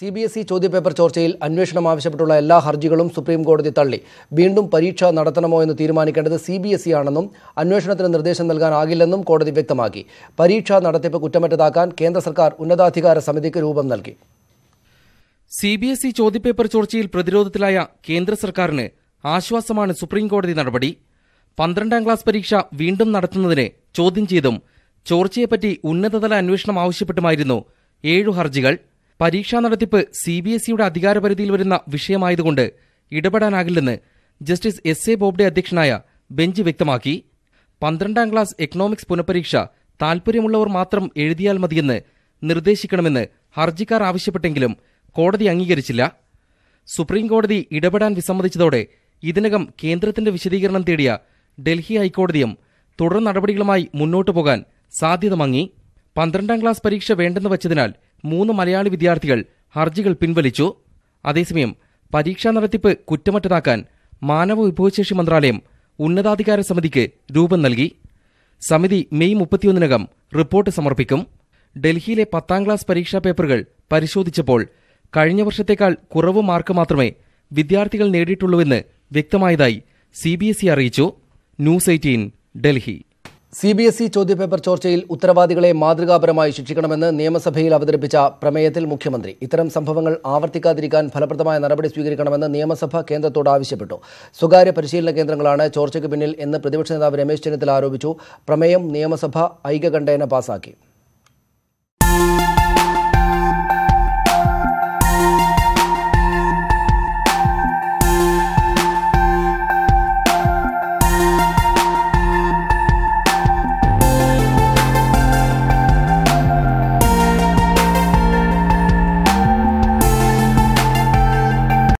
C B S E ചോദ്യപേപ്പർ ചോർച്ചയിൽ അന്വേഷണം ആവശ്യപ്പെട്ടുള്ള എല്ലാ ഹർജികളും സുപ്രീം കോടതി തള്ളി വീണ്ടും പരീക്ഷ നടത്തണമോ എന്ന് തീരുമാനിക്കേണ്ടത് സി ബി എസ് ഇ ആണെന്നും അന്വേഷണത്തിന് നിർദ്ദേശം നൽകാനാകില്ലെന്നും കോടതി വ്യക്തമാക്കി പരീക്ഷ നടത്തിപ്പ് കുറ്റമറ്റതാക്കാൻ കേന്ദ്ര സർക്കാർ ഉന്നതാധികാര സമിതിക്ക് രൂപം നൽകി സി ബി എസ് ഇ ചോദ്യപേപ്പർ ചോർച്ചയിൽ പ്രതിരോധത്തിലായ കേന്ദ്ര സർക്കാരിന് ആശ്വാസമാണ് സുപ്രീം കോടതി നടപടി പന്ത്രണ്ടാം ക്ലാസ് പരീക്ഷ വീണ്ടും നടത്തുന്നതിന് ചോദ്യം ചെയ്തും ചോർച്ചയെപ്പറ്റി ഉന്നതതല അന്വേഷണം ആവശ്യപ്പെട്ടുമായിരുന്നു ഏഴു ഹർജികൾ പരീക്ഷാ നടത്തിപ്പ് സി ബി എസ് ഇയുടെ അധികാരപരിധിയിൽ വരുന്ന വിഷയമായതുകൊണ്ട് ഇടപെടാനാകില്ലെന്ന് ജസ്റ്റിസ് എസ് എ ബോബ്ഡെ അധ്യക്ഷനായ ബെഞ്ച് വ്യക്തമാക്കി പന്ത്രണ്ടാം ക്ലാസ് എക്കണോമിക്സ് പുനഃപരീക്ഷ താൽപര്യമുള്ളവർ മാത്രം എഴുതിയാൽ മതിയെന്ന് നിർദ്ദേശിക്കണമെന്ന് ഹർജിക്കാർ ആവശ്യപ്പെട്ടെങ്കിലും കോടതി അംഗീകരിച്ചില്ല സുപ്രീം കോടതി ഇടപെടാൻ വിസമ്മതിച്ചതോടെ ഇതിനകം കേന്ദ്രത്തിന്റെ വിശദീകരണം തേടിയ ഡൽഹി ഹൈക്കോടതിയും തുടർ നടപടികളുമായി മുന്നോട്ടു പോകാൻ സാധ്യത മങ്ങി പന്ത്രണ്ടാം ക്ലാസ് പരീക്ഷ വേണ്ടെന്ന് വച്ചതിനാൽ മൂന്ന് മലയാളി വിദ്യാർത്ഥികൾ ഹർജികൾ പിൻവലിച്ചു അതേസമയം പരീക്ഷാ നടത്തിപ്പ് കുറ്റമറ്റതാക്കാൻ മാനവ വിഭവശേഷി മന്ത്രാലയം ഉന്നതാധികാര സമിതിക്ക് രൂപം നൽകി സമിതി മെയ് മുപ്പത്തിയൊന്നിനകം റിപ്പോർട്ട് സമർപ്പിക്കും ഡൽഹിയിലെ പത്താം ക്ലാസ് പരീക്ഷാ പേപ്പറുകൾ പരിശോധിച്ചപ്പോൾ കഴിഞ്ഞ വർഷത്തേക്കാൾ കുറവ് മാർക്ക് മാത്രമേ വിദ്യാർത്ഥികൾ നേടിയിട്ടുള്ളൂവെന്ന് വ്യക്തമായതായി സി ബി എസ് ഇ അറിയിച്ചു news eighteen Delhi C B S E ചോദ്യപേപ്പർ ചോർച്ചയിൽ ഉത്തരവാദികളെ മാതൃകാപരമായി ശിക്ഷിക്കണമെന്ന് നിയമസഭയിൽ അവതരിപ്പിച്ച പ്രമേയത്തിൽ മുഖ്യമന്ത്രി ഇത്തരം സംഭവങ്ങൾ ആവർത്തിക്കാതിരിക്കാൻ ഫലപ്രദമായ നടപടി സ്വീകരിക്കണമെന്ന് നിയമസഭ കേന്ദ്രത്തോട് ആവശ്യപ്പെട്ടു സ്വകാര്യ പരിശീലന കേന്ദ്രങ്ങളാണ് ചോർച്ചയ്ക്ക് പിന്നിൽ എന്ന് പ്രതിപക്ഷ നേതാവ് രമേശ് ചെന്നിത്തല ആരോപിച്ചു പ്രമേയം നിയമസഭ ഐക്യകണ്ഠേന പാസാക്കി